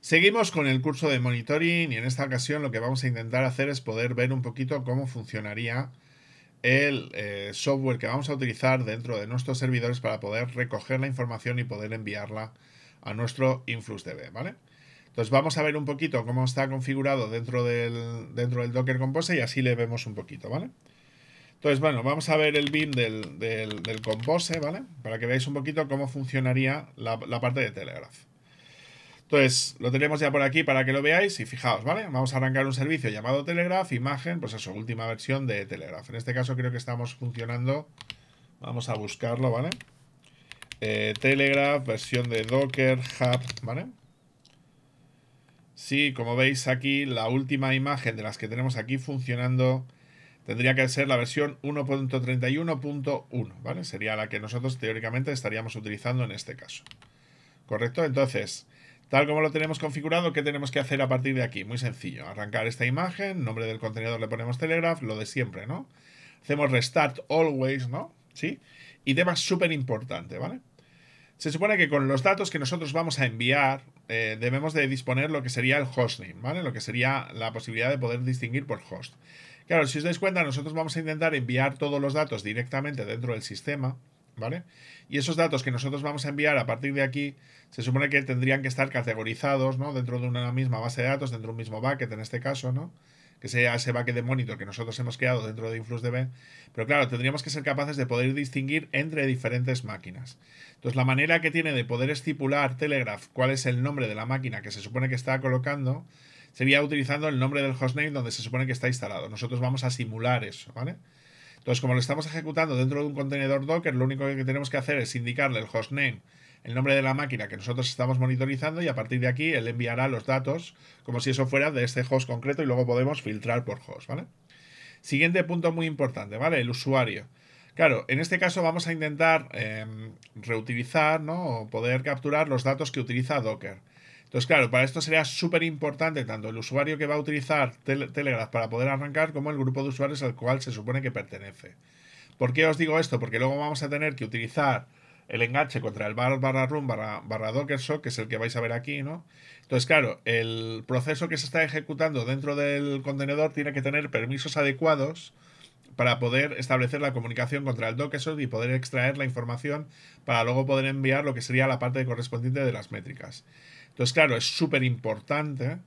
Seguimos con el curso de monitoring y en esta ocasión lo que vamos a intentar hacer es poder ver un poquito cómo funcionaría el eh, software que vamos a utilizar dentro de nuestros servidores para poder recoger la información y poder enviarla a nuestro InfluxDB, ¿vale? Entonces vamos a ver un poquito cómo está configurado dentro del, dentro del Docker Compose y así le vemos un poquito, ¿vale? Entonces, bueno, vamos a ver el BIM del, del, Compose, ¿vale? Para que veáis un poquito cómo funcionaría la, la parte de Telegraph. Entonces, lo tenemos ya por aquí para que lo veáis y fijaos, ¿vale? Vamos a arrancar un servicio llamado Telegraph, imagen, pues eso, última versión de Telegraph. En este caso creo que estamos funcionando, vamos a buscarlo, ¿vale? Eh, Telegraph, versión de Docker, Hub, ¿vale? Sí, como veis aquí, la última imagen de las que tenemos aquí funcionando tendría que ser la versión 1.31.1, ¿vale? Sería la que nosotros teóricamente estaríamos utilizando en este caso. ¿Correcto? Entonces... Tal como lo tenemos configurado, ¿qué tenemos que hacer a partir de aquí? Muy sencillo, arrancar esta imagen, nombre del contenedor le ponemos Telegraph, lo de siempre, ¿no? Hacemos restart always, ¿no? ¿Sí? Y tema súper importante, ¿vale? Se supone que con los datos que nosotros vamos a enviar, eh, debemos de disponer lo que sería el hostname, ¿vale? Lo que sería la posibilidad de poder distinguir por host. Claro, si os dais cuenta, nosotros vamos a intentar enviar todos los datos directamente dentro del sistema, ¿vale? Y esos datos que nosotros vamos a enviar a partir de aquí, se supone que tendrían que estar categorizados, ¿no? Dentro de una misma base de datos, dentro de un mismo bucket en este caso, ¿no? Que sea ese bucket de monitor que nosotros hemos creado dentro de InfluxDB. Pero claro, tendríamos que ser capaces de poder distinguir entre diferentes máquinas. Entonces, la manera que tiene de poder estipular Telegraph cuál es el nombre de la máquina que se supone que está colocando sería utilizando el nombre del hostname donde se supone que está instalado. Nosotros vamos a simular eso, ¿vale? Entonces, como lo estamos ejecutando dentro de un contenedor Docker, lo único que tenemos que hacer es indicarle el hostname, el nombre de la máquina que nosotros estamos monitorizando y a partir de aquí él enviará los datos como si eso fuera de este host concreto y luego podemos filtrar por host, ¿vale? Siguiente punto muy importante, ¿vale? El usuario. Claro, en este caso vamos a intentar em, reutilizar, ¿no? O poder capturar los datos que utiliza Docker. Entonces, claro, para esto sería súper importante tanto el usuario que va a utilizar Telegraph para poder arrancar como el grupo de usuarios al cual se supone que pertenece. ¿Por qué os digo esto? Porque luego vamos a tener que utilizar el enganche contra el bar barra room barra, barra que es el que vais a ver aquí, ¿no? Entonces, claro, el proceso que se está ejecutando dentro del contenedor tiene que tener permisos adecuados para poder establecer la comunicación contra el dockersock y poder extraer la información para luego poder enviar lo que sería la parte correspondiente de las métricas. Entonces, claro, es súper importante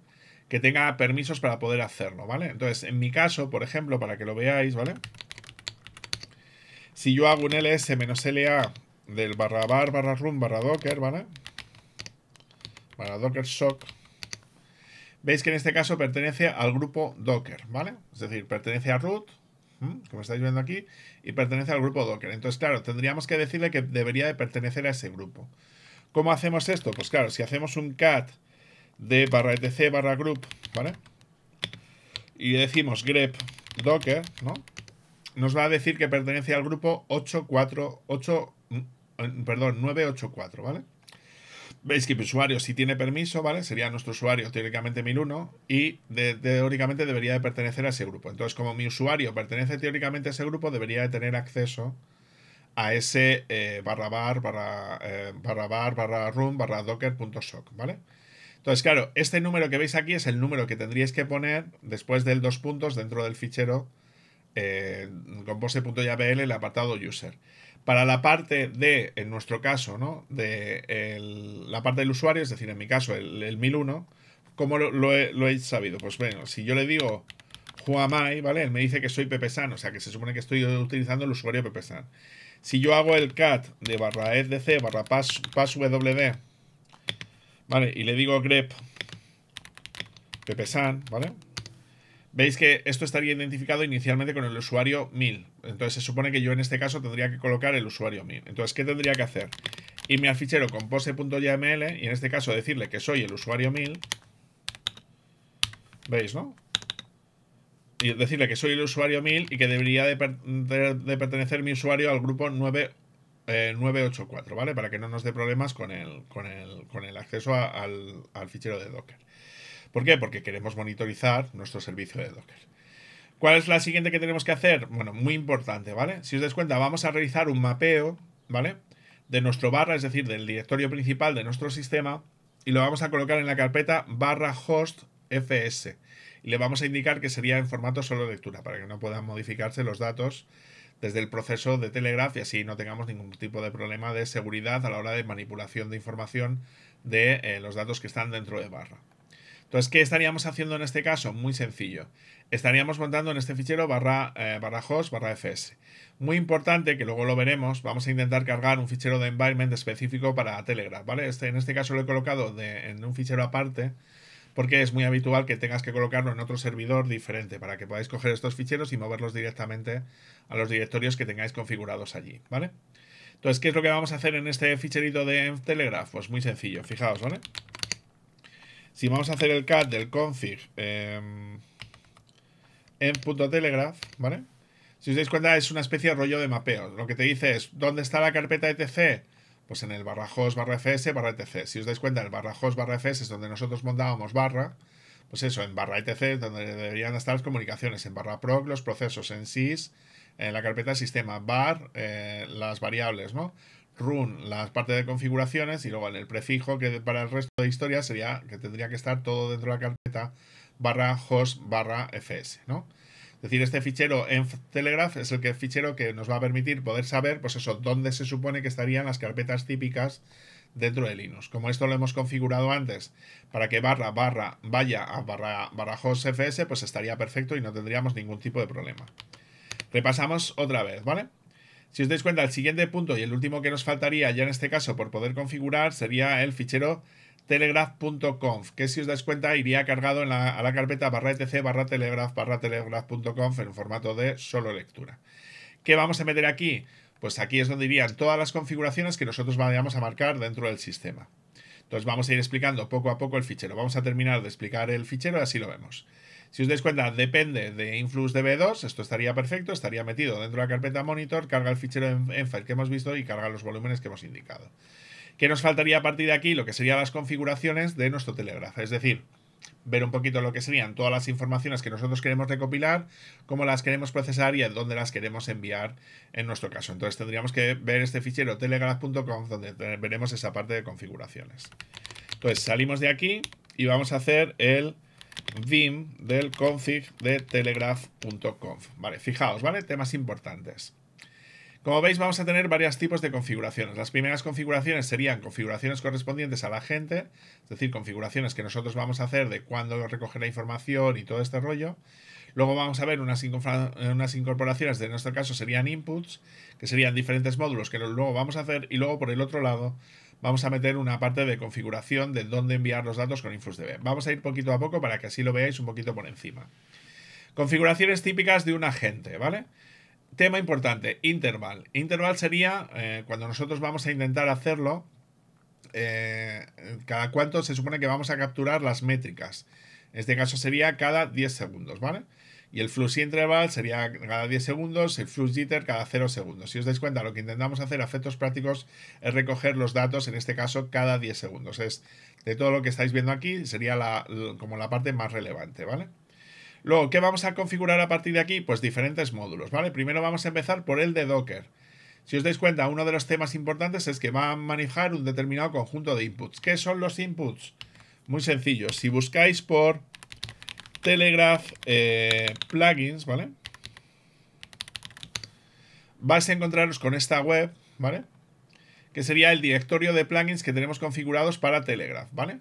que tenga permisos para poder hacerlo, ¿vale? Entonces, en mi caso, por ejemplo, para que lo veáis, ¿vale? Si yo hago un ls-la del barra bar barra run barra docker, ¿vale? Barra docker shock. Veis que en este caso pertenece al grupo docker, ¿vale? Es decir, pertenece a root, como estáis viendo aquí, y pertenece al grupo Docker. Entonces, claro, tendríamos que decirle que debería de pertenecer a ese grupo. ¿Cómo hacemos esto? Pues claro, si hacemos un cat de barra etc barra group, ¿vale? Y decimos grep docker, ¿no? Nos va a decir que pertenece al grupo 848, mm, perdón, 984, ¿vale? Veis que mi usuario si tiene permiso, ¿vale? Sería nuestro usuario teóricamente 1001 y teóricamente debería de pertenecer a ese grupo. Entonces, como mi usuario pertenece teóricamente a ese grupo, debería de tener acceso a ese eh, barra bar, barra, eh, barra bar, barra docker barra shock ¿vale? Entonces, claro, este número que veis aquí es el número que tendríais que poner después del dos puntos dentro del fichero eh, compose.yabl, el apartado user. Para la parte de, en nuestro caso, ¿no? De la parte del usuario, es decir, en mi caso, el, 1001, como lo, lo, he, sabido? Pues bueno, si yo le digo Juamai, ¿vale? Él me dice que soy pepe San, o sea que se supone que estoy utilizando el usuario pepe San. Si yo hago el cat de barra sdc e barra pass, passwd, ¿vale? Y le digo grep ppsan, ¿vale? Veis que esto estaría identificado inicialmente con el usuario 1000. Entonces se supone que yo en este caso tendría que colocar el usuario 1000. Entonces, ¿qué tendría que hacer? Irme al fichero compose.yml y en este caso decirle que soy el usuario 1000. ¿Veis, no? y decirle que soy el usuario 1000 y que debería de, pertenecer mi usuario al grupo 984, eh, ¿vale? Para que no nos dé problemas con el, con el, acceso al, al, fichero de Docker. ¿Por qué? Porque queremos monitorizar nuestro servicio de Docker. ¿Cuál es la siguiente que tenemos que hacer? Bueno, muy importante, ¿vale? Si os dais cuenta, vamos a realizar un mapeo, ¿vale? De nuestro barra, es decir, del directorio principal de nuestro sistema, y lo vamos a colocar en la carpeta barra host fs y le vamos a indicar que sería en formato solo lectura para que no puedan modificarse los datos desde el proceso de Telegraph y así no tengamos ningún tipo de problema de seguridad a la hora de manipulación de información de eh, los datos que están dentro de barra. Entonces, ¿qué estaríamos haciendo en este caso? Muy sencillo. Estaríamos montando en este fichero barra, eh, barra host barra fs. Muy importante, que luego lo veremos, vamos a intentar cargar un fichero de environment específico para Telegraph, ¿vale? Este, en este caso lo he colocado en un fichero aparte, porque es muy habitual que tengas que colocarlo en otro servidor diferente para que podáis coger estos ficheros y moverlos directamente a los directorios que tengáis configurados allí, ¿vale? Entonces, ¿qué es lo que vamos a hacer en este ficherito de Telegraph? Pues muy sencillo, fijaos, ¿vale? Si vamos a hacer el cat del config eh, em, em telegraf, ¿vale? Si os dais cuenta, es una especie de rollo de mapeo. Lo que te dice es, ¿dónde está la carpeta etc? pues en el barra host, barra fs, barra etc. Si os dais cuenta, el barra host, barra fs es donde nosotros montábamos barra, pues eso, en barra etc es donde deberían estar las comunicaciones, en barra proc los procesos en sys, en la carpeta sistema, bar eh, las variables, ¿no? run la parte de configuraciones y luego en el prefijo que para el resto de historias sería que tendría que estar todo dentro de la carpeta barra host barra fs, ¿no? Es decir, este fichero en Telegraph es el que, fichero que nos va a permitir poder saber, pues eso, dónde se supone que estarían las carpetas típicas dentro de Linux. Como esto lo hemos configurado antes para que barra barra vaya a barra barra pues estaría perfecto y no tendríamos ningún tipo de problema. Repasamos otra vez, ¿vale? Si os dais cuenta, el siguiente punto y el último que nos faltaría ya en este caso por poder configurar sería el fichero telegraph.conf, que si os dais cuenta iría cargado a la carpeta barra etc barra telegraph barra telegraph.conf en formato de solo lectura. ¿Qué vamos a meter aquí? Pues aquí es donde irían todas las configuraciones que nosotros vayamos a marcar dentro del sistema. Entonces vamos a ir explicando poco a poco el fichero. Vamos a terminar de explicar el fichero y así lo vemos. Si os dais cuenta, depende de Influx 2 esto estaría perfecto, estaría metido dentro de la carpeta monitor, carga el fichero en file que hemos visto y carga los volúmenes que hemos indicado. ¿Qué nos faltaría a partir de aquí? Lo que serían las configuraciones de nuestro Telegraph. Es decir, ver un poquito lo que serían todas las informaciones que nosotros queremos recopilar, cómo las queremos procesar y a dónde las queremos enviar en nuestro caso. Entonces tendríamos que ver este fichero telegraph.conf donde veremos esa parte de configuraciones. Entonces salimos de aquí y vamos a hacer el vim del config de telegraph.conf. Vale, fijaos, ¿vale? Temas importantes. Como veis vamos a tener varios tipos de configuraciones. Las primeras configuraciones serían configuraciones correspondientes a la gente, es decir, configuraciones que nosotros vamos a hacer de cuándo recoger la información y todo este rollo. Luego vamos a ver unas, incorporaciones, en nuestro caso serían inputs, que serían diferentes módulos que luego vamos a hacer. Y luego por el otro lado vamos a meter una parte de configuración de dónde enviar los datos con InfusDB. Vamos a ir poquito a poco para que así lo veáis un poquito por encima. Configuraciones típicas de un agente, ¿vale? tema importante, interval. Interval sería, eh, cuando nosotros vamos a intentar hacerlo, eh, cada cuánto se supone que vamos a capturar las métricas. En este caso sería cada 10 segundos, ¿vale? Y el flux interval sería cada 10 segundos, el flux jitter cada 0 segundos. Si os dais cuenta, lo que intentamos hacer a efectos prácticos es recoger los datos, en este caso cada 10 segundos. Es de todo lo que estáis viendo aquí, sería la, como la parte más relevante, ¿vale? Luego, ¿qué vamos a configurar a partir de aquí? Pues diferentes módulos, ¿vale? Primero vamos a empezar por el de Docker. Si os dais cuenta, uno de los temas importantes es que va a manejar un determinado conjunto de inputs. ¿Qué son los inputs? Muy sencillo. Si buscáis por Telegraph eh, plugins, ¿vale? Vais a encontraros con esta web, ¿vale? Que sería el directorio de plugins que tenemos configurados para Telegraph, ¿vale?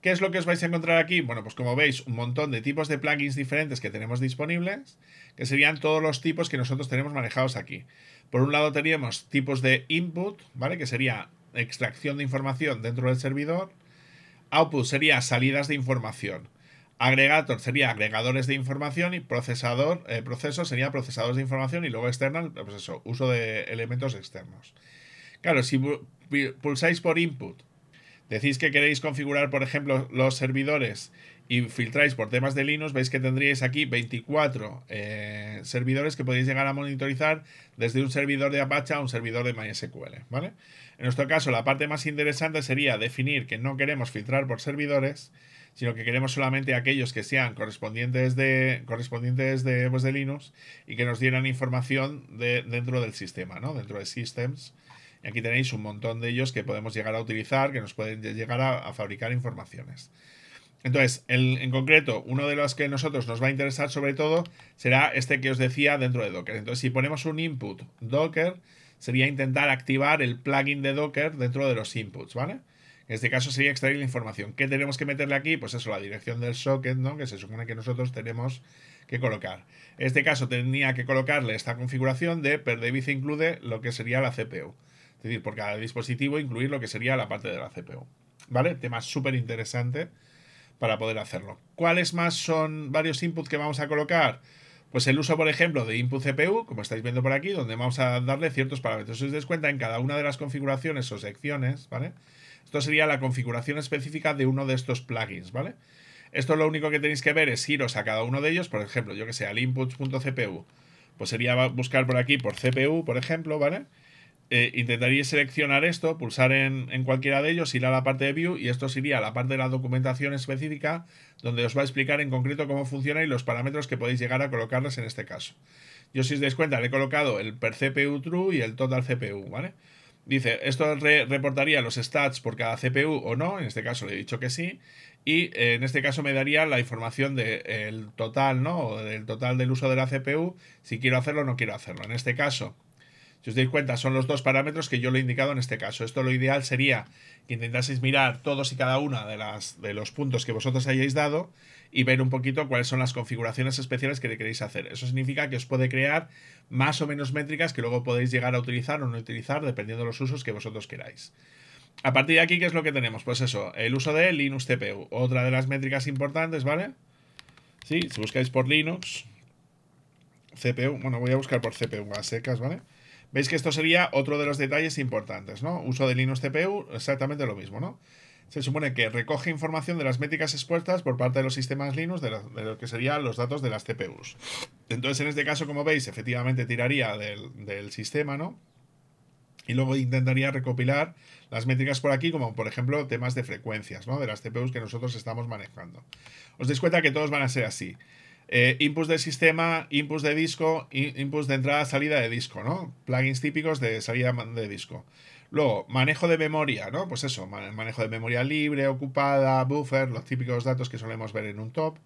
¿Qué es lo que os vais a encontrar aquí? Bueno, pues como veis, un montón de tipos de plugins diferentes que tenemos disponibles, que serían todos los tipos que nosotros tenemos manejados aquí. Por un lado teníamos tipos de input, ¿vale? Que sería extracción de información dentro del servidor. Output sería salidas de información. Agregator sería agregadores de información y procesador, eh, proceso sería procesadores de información y luego external, pues eso, uso de elementos externos. Claro, si pulsáis por input Decís que queréis configurar, por ejemplo, los servidores y filtráis por temas de Linux, veis que tendríais aquí 24 eh, servidores que podéis llegar a monitorizar desde un servidor de Apache a un servidor de MySQL, En nuestro caso, la parte más interesante sería definir que no queremos filtrar por servidores, sino que queremos solamente aquellos que sean correspondientes de, correspondientes de, pues, de Linux y que nos dieran información de, dentro del sistema, ¿no? Dentro de systems y aquí tenéis un montón de ellos que podemos llegar a utilizar, que nos pueden llegar a, fabricar informaciones. Entonces, en concreto, uno de los que a nosotros nos va a interesar sobre todo será este que os decía dentro de Docker. Entonces, si ponemos un input Docker, sería intentar activar el plugin de Docker dentro de los inputs, ¿vale? En este caso sería extraer la información. ¿Qué tenemos que meterle aquí? Pues eso, la dirección del socket, ¿no? Que se supone que nosotros tenemos que colocar. En este caso tenía que colocarle esta configuración de per include lo que sería la CPU. Es decir, por cada dispositivo incluir lo que sería la parte de la CPU. ¿Vale? Tema súper interesante para poder hacerlo. ¿Cuáles más son varios inputs que vamos a colocar? Pues el uso, por ejemplo, de input CPU, como estáis viendo por aquí, donde vamos a darle ciertos parámetros. Si os dais cuenta, en cada una de las configuraciones o secciones, ¿vale? Esto sería la configuración específica de uno de estos plugins, ¿vale? Esto lo único que tenéis que ver es iros a cada uno de ellos, por ejemplo, yo que sé, al inputs.cpu, pues sería buscar por aquí por CPU, por ejemplo, ¿vale? Eh, Intentaréis seleccionar esto, pulsar en, cualquiera de ellos, ir a la parte de View y esto sería la parte de la documentación específica donde os va a explicar en concreto cómo funciona y los parámetros que podéis llegar a colocarles en este caso. Yo si os dais cuenta le he colocado el per CPU true y el total CPU, ¿vale? Dice, esto reportaría los stats por cada CPU o no, en este caso le he dicho que sí, y eh, en este caso me daría la información del total, ¿no? O del total del uso de la CPU, si quiero hacerlo o no quiero hacerlo. En este caso, si os dais cuenta, son los dos parámetros que yo lo he indicado en este caso. Esto lo ideal sería que intentaseis mirar todos y cada una de, de los puntos que vosotros hayáis dado y ver un poquito cuáles son las configuraciones especiales que le queréis hacer. Eso significa que os puede crear más o menos métricas que luego podéis llegar a utilizar o no utilizar dependiendo de los usos que vosotros queráis. A partir de aquí, ¿qué es lo que tenemos? Pues eso, el uso de Linux CPU. Otra de las métricas importantes, ¿vale? Sí, si buscáis por Linux, CPU, bueno, voy a buscar por CPU a secas, ¿vale? vale Veis que esto sería otro de los detalles importantes, ¿no? Uso de Linux CPU, exactamente lo mismo, ¿no? Se supone que recoge información de las métricas expuestas por parte de los sistemas Linux de, lo que serían los datos de las CPUs. Entonces, en este caso, como veis, efectivamente tiraría del, del sistema, ¿no? Y luego intentaría recopilar las métricas por aquí, como por ejemplo temas de frecuencias, ¿no? De las CPUs que nosotros estamos manejando. Os dais cuenta que todos van a ser así. Eh, de sistema, inputs de disco, inputs de entrada-salida de disco, ¿no? Plugins típicos de salida de disco. Luego, manejo de memoria, ¿no? Pues eso, manejo de memoria libre, ocupada, buffer, los típicos datos que solemos ver en un top,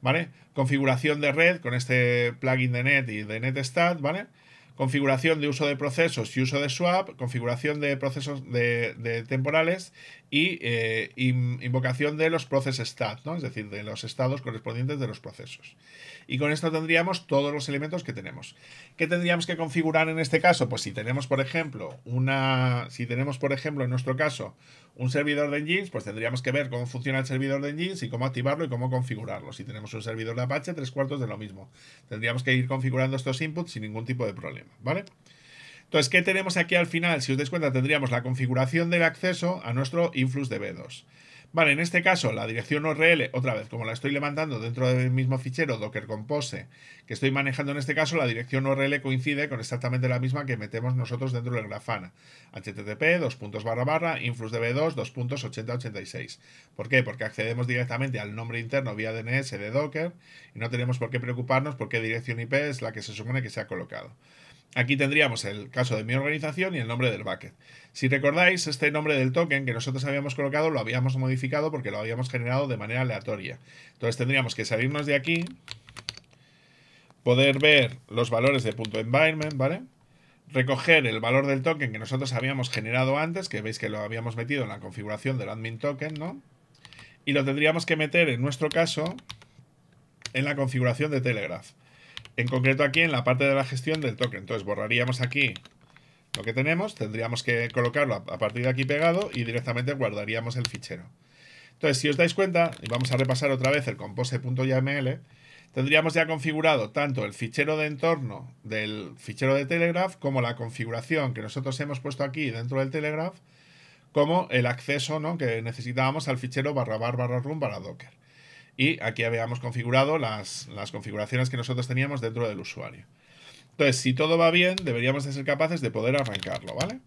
¿vale? Configuración de red con este plugin de net y de netstat, ¿vale? configuración de uso de procesos y uso de swap, configuración de procesos de, temporales y eh, invocación de los process stat ¿no? es decir, de los estados correspondientes de los procesos. Y con esto tendríamos todos los elementos que tenemos. ¿Qué tendríamos que configurar en este caso? Pues si tenemos, por ejemplo, una. Si tenemos, por ejemplo, en nuestro caso, un servidor de Nginx, pues tendríamos que ver cómo funciona el servidor de Nginx y cómo activarlo y cómo configurarlo. Si tenemos un servidor de Apache, tres cuartos de lo mismo. Tendríamos que ir configurando estos inputs sin ningún tipo de problema, ¿vale? Entonces, ¿qué tenemos aquí al final? Si os dais cuenta, tendríamos la configuración del acceso a nuestro influx de B2. Vale, en este caso la dirección URL, otra vez, como la estoy levantando dentro del mismo fichero Docker Compose que estoy manejando en este caso, la dirección URL coincide con exactamente la misma que metemos nosotros dentro del Grafana. http dos puntos barra barra 2 ¿Por qué? Porque accedemos directamente al nombre interno vía DNS de Docker y no tenemos por qué preocuparnos por qué dirección IP es la que se supone que se ha colocado. Aquí tendríamos el caso de mi organización y el nombre del bucket. Si recordáis, este nombre del token que nosotros habíamos colocado lo habíamos modificado porque lo habíamos generado de manera aleatoria. Entonces tendríamos que salirnos de aquí, poder ver los valores de punto environment, ¿vale? Recoger el valor del token que nosotros habíamos generado antes, que veis que lo habíamos metido en la configuración del admin token, ¿no? Y lo tendríamos que meter, en nuestro caso, en la configuración de Telegraph en concreto aquí en la parte de la gestión del token. Entonces borraríamos aquí lo que tenemos, tendríamos que colocarlo a partir de aquí pegado y directamente guardaríamos el fichero. Entonces, si os dais cuenta, y vamos a repasar otra vez el compose.yml, tendríamos ya configurado tanto el fichero de entorno del fichero de Telegraph como la configuración que nosotros hemos puesto aquí dentro del Telegraph, como el acceso ¿no? que necesitábamos al fichero barra barra room barra docker y aquí habíamos configurado las, configuraciones que nosotros teníamos dentro del usuario. Entonces, si todo va bien, deberíamos de ser capaces de poder arrancarlo, ¿vale?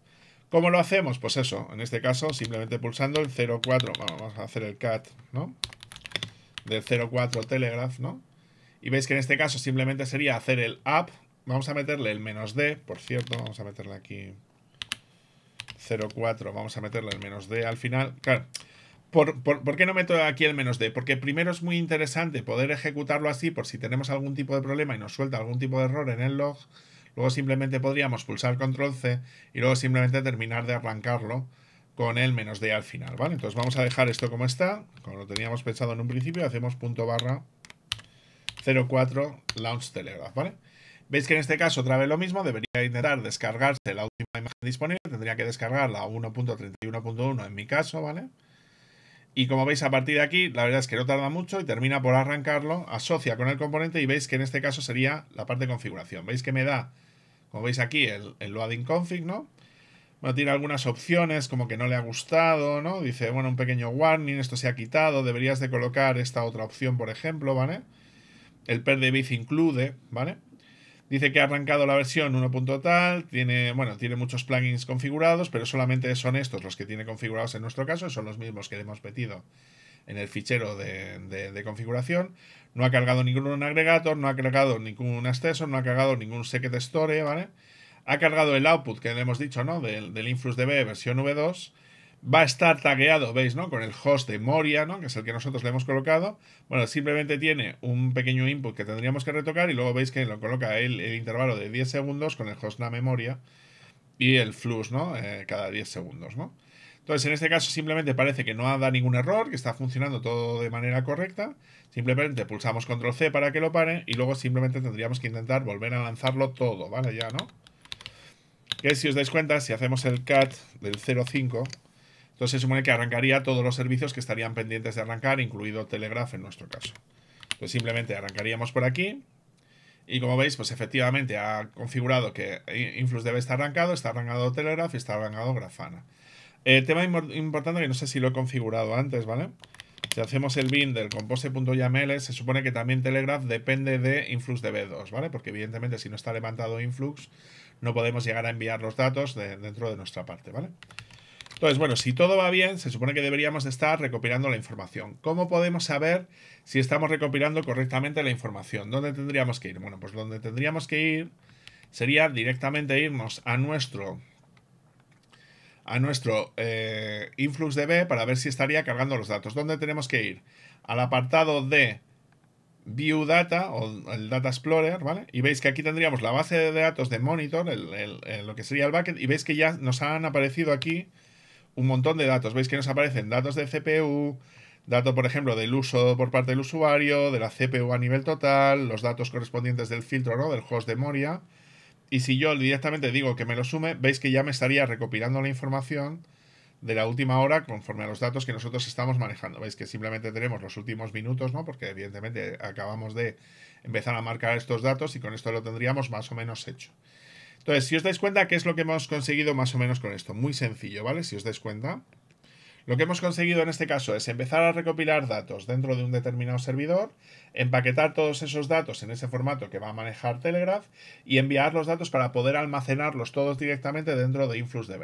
¿Cómo lo hacemos? Pues eso, en este caso, simplemente pulsando el 04, vamos a hacer el cat, ¿no? Del 04 Telegraph, ¿no? Y veis que en este caso simplemente sería hacer el app, vamos a meterle el menos D, por cierto, vamos a meterle aquí 04, vamos a meterle el menos D al final. Claro, ¿Por, qué no meto aquí el menos D? Porque primero es muy interesante poder ejecutarlo así por si tenemos algún tipo de problema y nos suelta algún tipo de error en el log. Luego simplemente podríamos pulsar control C y luego simplemente terminar de arrancarlo con el menos D al final, ¿vale? Entonces vamos a dejar esto como está, como lo teníamos pensado en un principio, hacemos punto barra 04 launch telegraph, ¿vale? Veis que en este caso otra vez lo mismo, debería intentar descargarse la última imagen disponible, tendría que descargar la 1.31.1 en mi caso, ¿vale? vale y como veis a partir de aquí, la verdad es que no tarda mucho y termina por arrancarlo, asocia con el componente y veis que en este caso sería la parte de configuración. Veis que me da, como veis aquí, el, loading config, ¿no? Bueno, tiene algunas opciones como que no le ha gustado, ¿no? Dice, bueno, un pequeño warning, esto se ha quitado, deberías de colocar esta otra opción, por ejemplo, ¿vale? El per de include, ¿vale? Dice que ha arrancado la versión 1.0, tiene, bueno, tiene muchos plugins configurados, pero solamente son estos los que tiene configurados en nuestro caso, son los mismos que le hemos metido en el fichero de, configuración. No ha cargado ningún agregator, no ha cargado ningún acceso, no ha cargado ningún secret store, ¿vale? Ha cargado el output que le hemos dicho, ¿no? Del, del InfluxDB versión V2 va a estar tagueado, ¿veis? ¿no? Con el host de Moria, ¿no? Que es el que nosotros le hemos colocado. Bueno, simplemente tiene un pequeño input que tendríamos que retocar y luego veis que lo coloca el, intervalo de 10 segundos con el host la memoria y el flux, ¿no? Eh, cada 10 segundos, ¿no? Entonces, en este caso simplemente parece que no ha dado ningún error, que está funcionando todo de manera correcta. Simplemente pulsamos control C para que lo pare y luego simplemente tendríamos que intentar volver a lanzarlo todo, ¿vale? Ya, ¿no? Que si os dais cuenta, si hacemos el cat del 05, entonces se supone que arrancaría todos los servicios que estarían pendientes de arrancar, incluido Telegraph en nuestro caso. Pues simplemente arrancaríamos por aquí. Y como veis, pues efectivamente ha configurado que Influx debe estar arrancado, está arrancado Telegraph y está arrancado Grafana. Eh, tema importante que no sé si lo he configurado antes, ¿vale? Si hacemos el bin del compose.yaml, se supone que también Telegraph depende de InfluxDB2, ¿vale? Porque evidentemente si no está levantado Influx, no podemos llegar a enviar los datos dentro de nuestra parte, ¿vale? vale entonces, bueno, si todo va bien, se supone que deberíamos estar recopilando la información. ¿Cómo podemos saber si estamos recopilando correctamente la información? ¿Dónde tendríamos que ir? Bueno, pues donde tendríamos que ir sería directamente irnos a nuestro a nuestro eh, InfluxDB para ver si estaría cargando los datos. ¿Dónde tenemos que ir? Al apartado de View Data o el Data Explorer, ¿vale? Y veis que aquí tendríamos la base de datos de monitor, lo que sería el bucket, y veis que ya nos han aparecido aquí un montón de datos. Veis que nos aparecen datos de CPU, datos, por ejemplo, del uso por parte del usuario, de la CPU a nivel total, los datos correspondientes del filtro, ¿no? Del host de memoria. Y si yo directamente digo que me lo sume, veis que ya me estaría recopilando la información de la última hora conforme a los datos que nosotros estamos manejando. Veis que simplemente tenemos los últimos minutos, ¿no? Porque evidentemente acabamos de empezar a marcar estos datos y con esto lo tendríamos más o menos hecho. Entonces, si os dais cuenta, ¿qué es lo que hemos conseguido más o menos con esto? Muy sencillo, ¿vale? Si os dais cuenta. Lo que hemos conseguido en este caso es empezar a recopilar datos dentro de un determinado servidor, empaquetar todos esos datos en ese formato que va a manejar Telegraph y enviar los datos para poder almacenarlos todos directamente dentro de InfluxDB.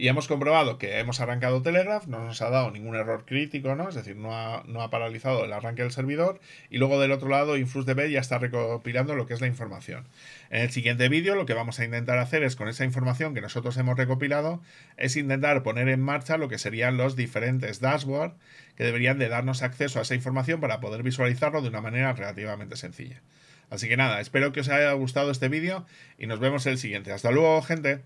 Y hemos comprobado que hemos arrancado Telegraph, no nos ha dado ningún error crítico, ¿no? Es decir, no ha, no ha paralizado el arranque del servidor. Y luego del otro lado, InfluxDB ya está recopilando lo que es la información. En el siguiente vídeo lo que vamos a intentar hacer es con esa información que nosotros hemos recopilado, es intentar poner en marcha lo que serían los diferentes dashboards que deberían de darnos acceso a esa información para poder visualizarlo de una manera relativamente sencilla. Así que nada, espero que os haya gustado este vídeo y nos vemos en el siguiente. Hasta luego, gente.